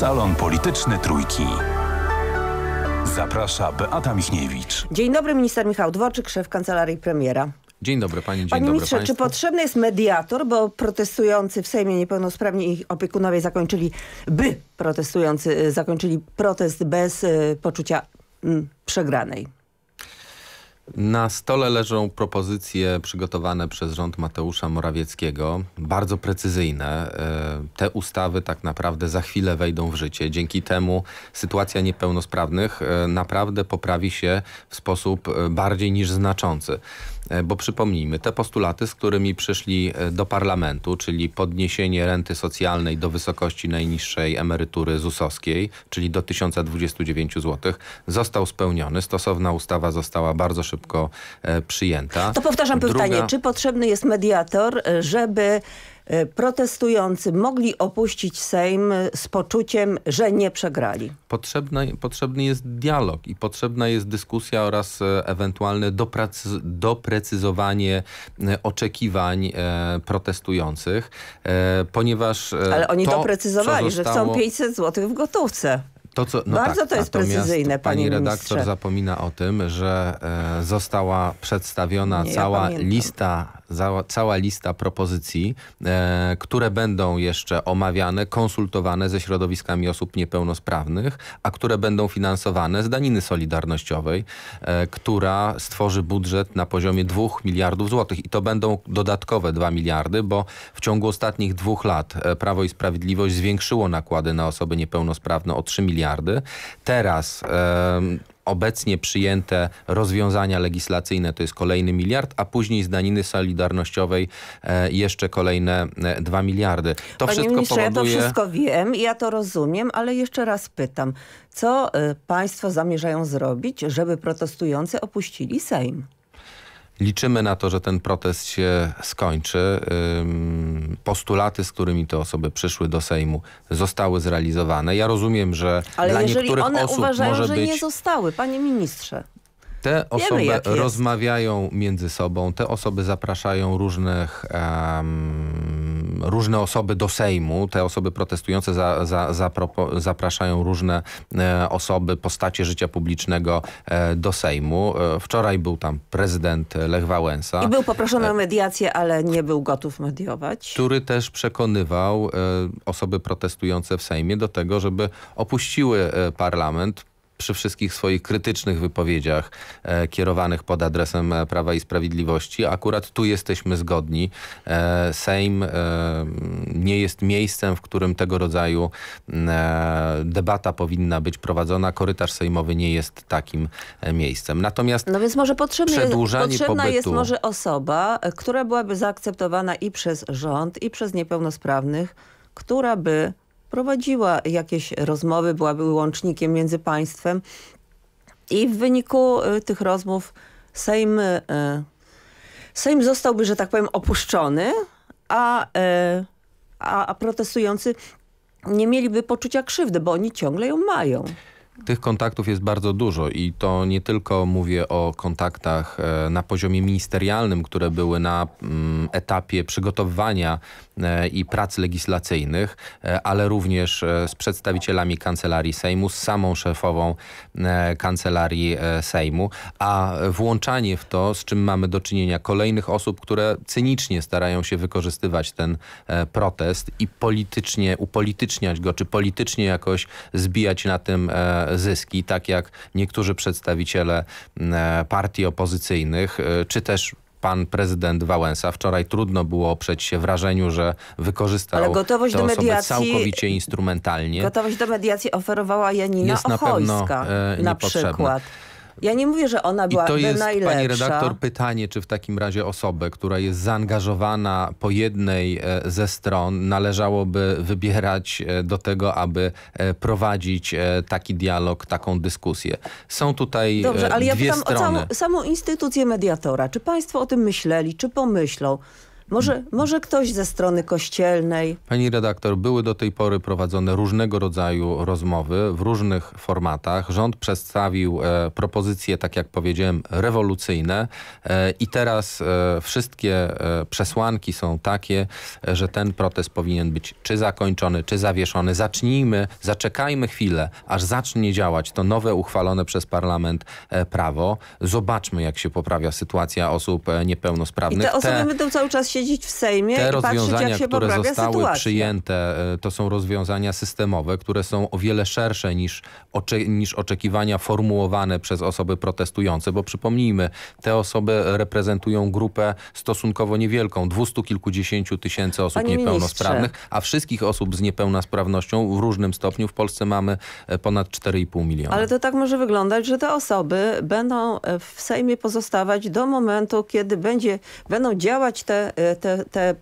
Salon Polityczny Trójki. Zaprasza Beata Michniewicz. Dzień dobry, minister Michał Dworczyk, szef kancelarii premiera. Dzień dobry pani, dzień Panie ministrze, czy potrzebny jest mediator, bo protestujący w Sejmie niepełnosprawni ich opiekunowie zakończyli, by protestujący y, zakończyli protest bez y, poczucia y, przegranej? Na stole leżą propozycje przygotowane przez rząd Mateusza Morawieckiego, bardzo precyzyjne. E, te ustawy tak naprawdę za chwilę wejdą w życie. Dzięki temu sytuacja niepełnosprawnych e, naprawdę poprawi się w sposób e, bardziej niż znaczący. Bo przypomnijmy, te postulaty, z którymi przyszli do parlamentu, czyli podniesienie renty socjalnej do wysokości najniższej emerytury ZUS-owskiej, czyli do 1029 zł, został spełniony. Stosowna ustawa została bardzo szybko szybko e, przyjęta. To powtarzam Druga... pytanie, czy potrzebny jest mediator, żeby e, protestujący mogli opuścić Sejm z poczuciem, że nie przegrali. Potrzebny, potrzebny jest dialog i potrzebna jest dyskusja oraz e, ewentualne doprecyzowanie oczekiwań protestujących, ponieważ... Ale oni to, doprecyzowali, zostało... że chcą 500 zł w gotówce. To, co, no Bardzo tak, to jest precyzyjne, pani, pani redaktor zapomina o tym, że e, została przedstawiona Nie, cała ja lista cała lista propozycji, e, które będą jeszcze omawiane, konsultowane ze środowiskami osób niepełnosprawnych, a które będą finansowane z daniny solidarnościowej, e, która stworzy budżet na poziomie 2 miliardów złotych. I to będą dodatkowe 2 miliardy, bo w ciągu ostatnich dwóch lat e, Prawo i Sprawiedliwość zwiększyło nakłady na osoby niepełnosprawne o 3 miliardy. Teraz obecnie przyjęte rozwiązania legislacyjne to jest kolejny miliard, a później z daniny solidarnościowej e, jeszcze kolejne e, dwa miliardy. To Panie wszystko powoduje... ja to wszystko wiem i ja to rozumiem, ale jeszcze raz pytam, co e, państwo zamierzają zrobić, żeby protestujący opuścili Sejm? Liczymy na to, że ten protest się skończy. Postulaty, z którymi te osoby przyszły do Sejmu zostały zrealizowane. Ja rozumiem, że Ale dla niektórych one osób uważają, może że nie zostały, panie ministrze te osoby Wiemy, rozmawiają między sobą, te osoby zapraszają różnych um, różne osoby do Sejmu. Te osoby protestujące za, za, za zapraszają różne e, osoby, postacie życia publicznego e, do Sejmu. E, wczoraj był tam prezydent Lech Wałęsa. I był poproszony o mediację, ale nie był gotów mediować. Który też przekonywał osoby protestujące w Sejmie do tego, żeby opuściły parlament przy wszystkich swoich krytycznych wypowiedziach e, kierowanych pod adresem e, Prawa i Sprawiedliwości. Akurat tu jesteśmy zgodni. E, Sejm nie jest miejscem, w którym tego rodzaju debata powinna być prowadzona. Korytarz sejmowy nie jest takim miejscem. Natomiast no więc może potrzebna pobytu... jest może osoba, która byłaby zaakceptowana i przez rząd, i przez niepełnosprawnych, która by prowadziła jakieś rozmowy, byłaby łącznikiem między państwem i w wyniku y, tych rozmów Sejm, y, Sejm zostałby, że tak powiem, opuszczony, a, y, a, a protestujący nie mieliby poczucia krzywdy, bo oni ciągle ją mają. Tych kontaktów jest bardzo dużo i to nie tylko mówię o kontaktach e, na poziomie ministerialnym, które były na mm, etapie przygotowywania e, i prac legislacyjnych, e, ale również z przedstawicielami Kancelarii Sejmu, z samą szefową Kancelarii Sejmu, a włączanie w to, z czym mamy do czynienia kolejnych osób, które cynicznie starają się wykorzystywać ten protest i politycznie upolityczniać go, czy politycznie jakoś zbijać na tym zyski, tak jak niektórzy przedstawiciele mm, e, partii opozycyjnych, e, czy też pan prezydent Wałęsa. Wczoraj trudno było oprzeć się wrażeniu, że wykorzystał Ale gotowość te do mediacji, całkowicie instrumentalnie. Gotowość do mediacji oferowała Janina jest Ochojska na, pewno, e, na przykład. Ja nie mówię, że ona była I to jest, najlepsza. pani redaktor, pytanie, czy w takim razie osobę, która jest zaangażowana po jednej e, ze stron, należałoby wybierać e, do tego, aby e, prowadzić taki dialog, taką dyskusję. Są tutaj Dobrze, ale dwie ja pytam strony. o samą, samą instytucję mediatora. Czy państwo o tym myśleli, czy pomyślą? Może, może ktoś ze strony kościelnej. Pani redaktor, były do tej pory prowadzone różnego rodzaju rozmowy w różnych formatach. Rząd przedstawił e, propozycje, tak jak powiedziałem, rewolucyjne e, i teraz e, wszystkie e, przesłanki są takie, e, że ten protest powinien być czy zakończony, czy zawieszony. Zacznijmy, zaczekajmy chwilę, aż zacznie działać to nowe uchwalone przez parlament e, prawo. Zobaczmy, jak się poprawia sytuacja osób niepełnosprawnych. I te osoby te... będą cały czas siedzieć w Sejmie Te i rozwiązania, patrzeć, jak się które zostały przyjęte, e, to są rozwiązania systemowe, które są o wiele szersze niż, niż oczekiwania formułowane przez osoby protestujące, bo przypomnijmy, te osoby reprezentują grupę stosunkowo niewielką, dwustu kilkudziesięciu tysięcy osób Panie niepełnosprawnych, ministrze. a wszystkich osób z niepełnosprawnością w różnym stopniu w Polsce mamy e, ponad 4,5 miliona. Ale to tak może wyglądać, że te osoby będą e, w Sejmie pozostawać do momentu, kiedy będzie, będą działać te te, te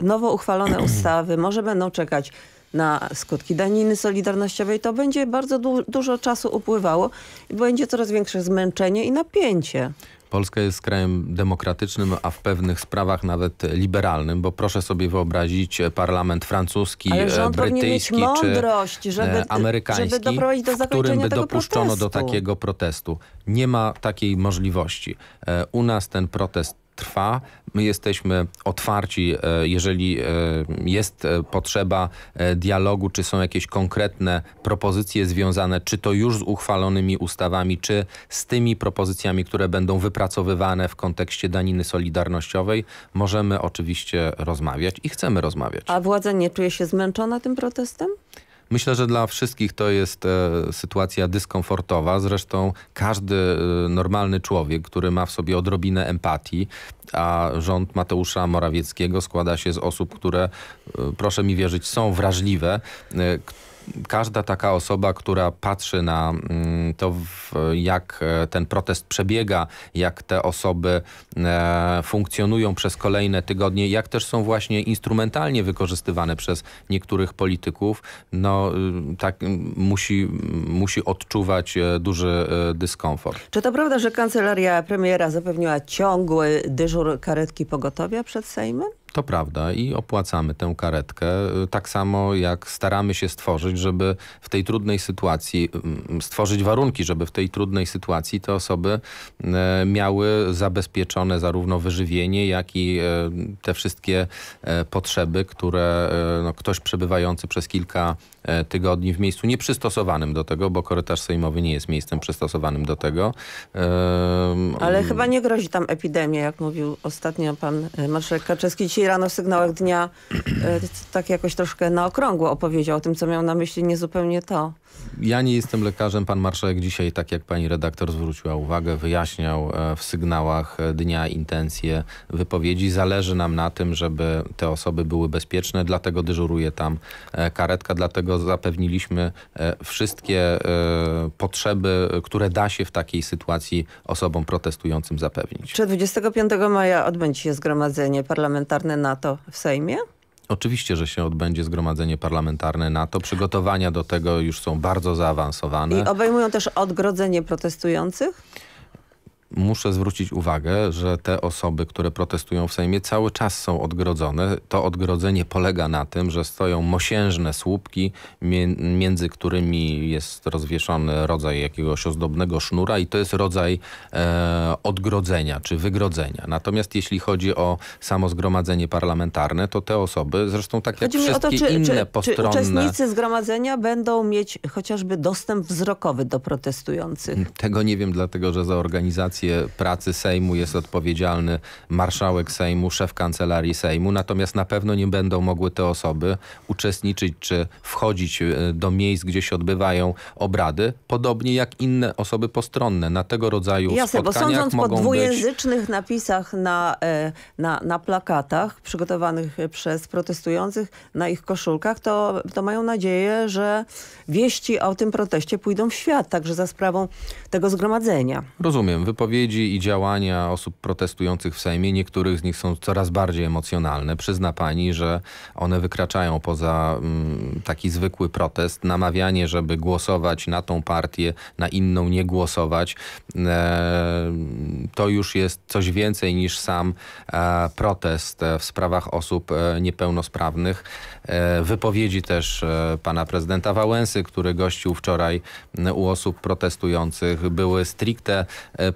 nowo uchwalone ustawy może będą czekać na skutki daniny solidarnościowej, to będzie bardzo du dużo czasu upływało i będzie coraz większe zmęczenie i napięcie. Polska jest krajem demokratycznym, a w pewnych sprawach nawet liberalnym, bo proszę sobie wyobrazić e, parlament francuski, e, brytyjski czy e, żeby, amerykański, żeby do w którym by dopuszczono protestu. do takiego protestu. Nie ma takiej możliwości. U nas ten protest trwa. My jesteśmy otwarci, e, jeżeli e, jest e, potrzeba dialogu, czy są jakieś konkretne propozycje związane, czy to już z uchwalonymi ustawami, czy z tymi propozycjami, które będą wypracowywane w kontekście daniny solidarnościowej, możemy oczywiście rozmawiać i chcemy rozmawiać. A władza nie czuje się zmęczona tym protestem? Myślę, że dla wszystkich to jest e, sytuacja dyskomfortowa. Zresztą każdy e, normalny człowiek, który ma w sobie odrobinę empatii, a rząd Mateusza Morawieckiego składa się z osób, które, e, proszę mi wierzyć, są wrażliwe, każda taka osoba, która patrzy na mm, to, jak e, ten protest przebiega, jak te osoby e, funkcjonują przez kolejne tygodnie, jak też są właśnie instrumentalnie wykorzystywane przez niektórych polityków, no y, tak musi, musi odczuwać e, duży dyskomfort. Czy to prawda, że kancelaria premiera zapewniła ciągły dyżur karetki pogotowia przed Sejmem? To prawda i opłacamy tę karetkę. Y, tak samo jak staramy się stworzyć, żeby w tej trudnej sytuacji, mm, stworzyć warunki, żeby w tej trudnej sytuacji te osoby e, miały zabezpieczone zarówno wyżywienie, jak i e, te wszystkie e, potrzeby, które no, ktoś przebywający przez kilka E, tygodni w miejscu nieprzystosowanym do tego, bo korytarz sejmowy nie jest miejscem przystosowanym do tego. Ale chyba nie grozi tam epidemia, jak mówił ostatnio pan e, marszałek Kaczewski. Dzisiaj rano w sygnałach dnia e, tak jakoś troszkę na okrągło opowiedział o tym, co miał na myśli, niezupełnie to. Ja nie jestem lekarzem. Pan marszałek dzisiaj, tak jak pani redaktor zwróciła uwagę, wyjaśniał e, w sygnałach e, dnia intencje wypowiedzi. Zależy nam na tym, żeby te osoby były bezpieczne, dlatego dyżuruje tam e, karetka, dlatego zapewniliśmy wszystkie potrzeby, które da się w takiej sytuacji osobom protestującym zapewnić. Czy 25 maja odbędzie się zgromadzenie parlamentarne NATO w Sejmie? Oczywiście, że się odbędzie zgromadzenie parlamentarne NATO. Przygotowania do tego już są bardzo zaawansowane. I obejmują też odgrodzenie protestujących? muszę zwrócić uwagę, że te osoby, które protestują w Sejmie cały czas są odgrodzone. To odgrodzenie polega na tym, że stoją mosiężne słupki, między którymi jest rozwieszony rodzaj jakiegoś ozdobnego sznura i to jest rodzaj e, odgrodzenia czy wygrodzenia. Natomiast jeśli chodzi o samo zgromadzenie parlamentarne, to te osoby, zresztą tak chodzi jak wszystkie to, czy, inne czy, postronne... Czy uczestnicy zgromadzenia będą mieć chociażby dostęp wzrokowy do protestujących? Tego nie wiem, dlatego że za organizację kwestie pracy Sejmu jest odpowiedzialny marszałek Sejmu, szef kancelarii Sejmu, natomiast na pewno nie będą mogły te osoby uczestniczyć czy wchodzić e, do miejsc, gdzie się odbywają obrady, podobnie jak inne osoby postronne na tego rodzaju Jasne, spotkaniach. Jasne, bo sądząc po dwujęzycznych być... napisach na, e, na, na plakatach przygotowanych przez protestujących na ich koszulkach, to, to mają nadzieję, że wieści o tym proteście pójdą w świat, także za sprawą tego zgromadzenia. Rozumiem. wypowiedź wypowiedzi i działania osób protestujących w Sejmie, niektórych z nich są coraz bardziej emocjonalne. Przyzna pani, że one wykraczają poza mm, taki zwykły protest. Namawianie, żeby głosować na tą partię, na inną nie głosować, e, to już jest coś więcej niż sam e, protest e, w sprawach osób niepełnosprawnych. Wypowiedzi też pana prezydenta Wałęsy, który gościł wczoraj u osób protestujących, były stricte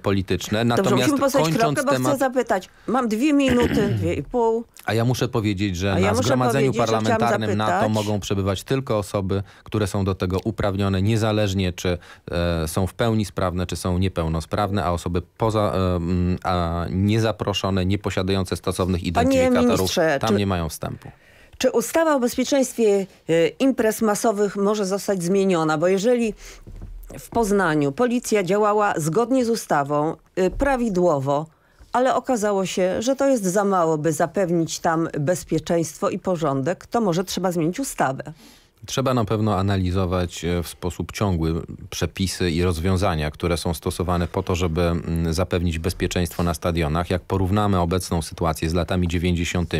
polityczne polityczne. Natomiast Dobrze, musimy postawić kropkę, bo chcę zapytać. Mam dwie minuty, dwie i pół. A ja muszę powiedzieć, że ja na zgromadzeniu parlamentarnym NATO mogą przebywać tylko osoby, które są do tego uprawnione, niezależnie czy e, są w pełni sprawne, czy są niepełnosprawne, a osoby poza, e, mm, a niezaproszone, nieposiadające stosownych identyfikatorów tam czy... nie mają wstępu. Czy ustawa o bezpieczeństwie e, imprez masowych może zostać zmieniona? Bo jeżeli w Poznaniu policja działała zgodnie z ustawą, y, prawidłowo, ale okazało się, że to jest za mało, by zapewnić tam bezpieczeństwo i porządek, to może trzeba zmienić ustawę. Trzeba na pewno analizować e, w sposób ciągły przepisy i rozwiązania, które są stosowane po to, żeby mm, zapewnić bezpieczeństwo na stadionach. Jak porównamy obecną sytuację z latami 90.,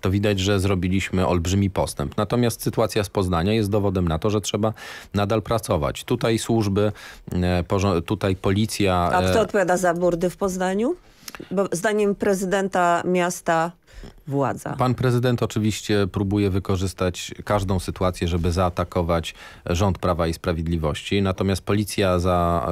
to widać, że zrobiliśmy olbrzymi postęp. Natomiast sytuacja z Poznania jest dowodem na to, że trzeba nadal pracować. Tutaj służby, e, tutaj policja... A kto e, odpowiada za burdy w Poznaniu? Bo zdaniem prezydenta miasta władza. Pan prezydent oczywiście próbuje wykorzystać każdą sytuację, żeby zaatakować rząd Prawa i Sprawiedliwości. Natomiast policja za,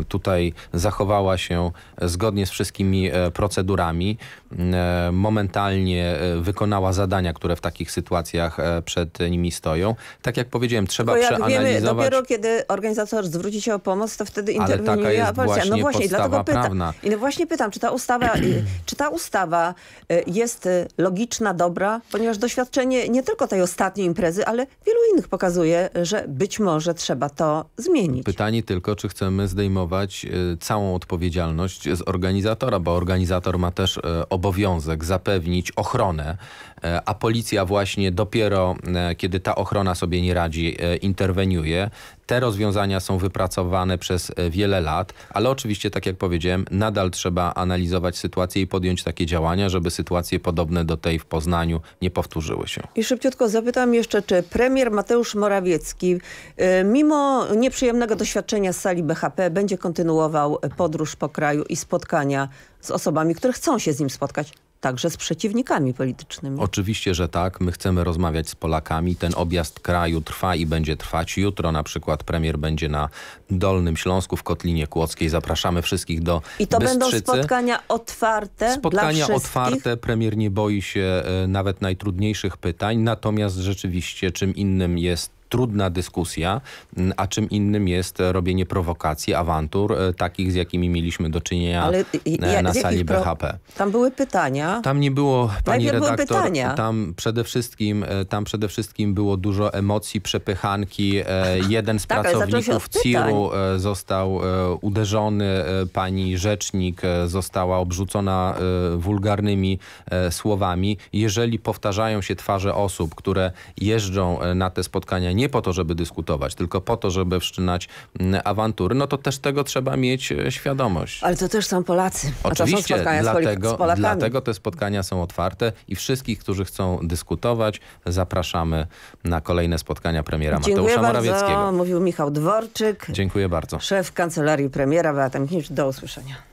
e, tutaj zachowała się zgodnie z wszystkimi e, procedurami. E, momentalnie wykonała zadania, które w takich sytuacjach przed nimi stoją. Tak jak powiedziałem, trzeba jak przeanalizować... Wiemy, dopiero kiedy organizator zwróci się o pomoc, to wtedy interweniuje policja. Właśnie no właśnie, dlatego pytam. I no właśnie pytam, czy ta ustawa, czy ta ustawa y, jest y, logiczna, dobra, ponieważ doświadczenie nie tylko tej ostatniej imprezy, ale wielu innych pokazuje, że być może trzeba to zmienić. Pytanie tylko, czy chcemy zdejmować e, całą odpowiedzialność z organizatora, bo organizator ma też e, obowiązek zapewnić ochronę, e, a policja właśnie dopiero, kiedy ta ochrona sobie nie radzi, interweniuje. Te rozwiązania są wypracowane przez wiele lat, ale oczywiście, tak jak powiedziałem, nadal trzeba analizować sytuację i podjąć takie działania, żeby sytuacje podobne podobne do tej w Poznaniu nie powtórzyły się. I szybciutko zapytam jeszcze, czy premier Mateusz Morawiecki y, mimo nieprzyjemnego doświadczenia z sali BHP będzie kontynuował podróż po kraju i spotkania z osobami, które chcą się z nim spotkać? także z przeciwnikami politycznymi. Oczywiście, że tak. My chcemy rozmawiać z Polakami. Ten objazd kraju trwa i będzie trwać. Jutro na przykład premier będzie na Dolnym Śląsku w Kotlinie Kłodzkiej. Zapraszamy wszystkich do I to Bystrzycy. będą spotkania otwarte Spotkania otwarte. Premier nie boi się e, nawet najtrudniejszych pytań. Natomiast rzeczywiście czym innym jest trudna dyskusja, a czym innym jest robienie prowokacji, awantur, e, takich z jakimi mieliśmy do czynienia Ale, ja, e, na sali BHP. Tam były pytania. Tam nie było, pani Najpierw redaktor, były tam przede wszystkim e, tam przede wszystkim było dużo emocji, przepychanki. Jeden z tak, pracowników CIR-u został uderzony, pani rzecznik została obrzucona wulgarnymi słowami. Jeżeli powtarzają się twarze osób, które jeżdżą na te spotkania nie po to, żeby dyskutować, tylko po to, żeby wszczynać mm, awantury, no to też tego trzeba mieć e, świadomość. Ale to też są Polacy. Oczywiście, dlatego, dlatego te spotkania są otwarte i wszystkich, którzy chcą dyskutować, zapraszamy na kolejne spotkania premiera Mateusza Dziękuję Morawieckiego. Bardzo. Mówił Michał Dworczyk. Dziękuję bardzo. Szef Kancelarii Premiera Beata Michnicz. Do usłyszenia.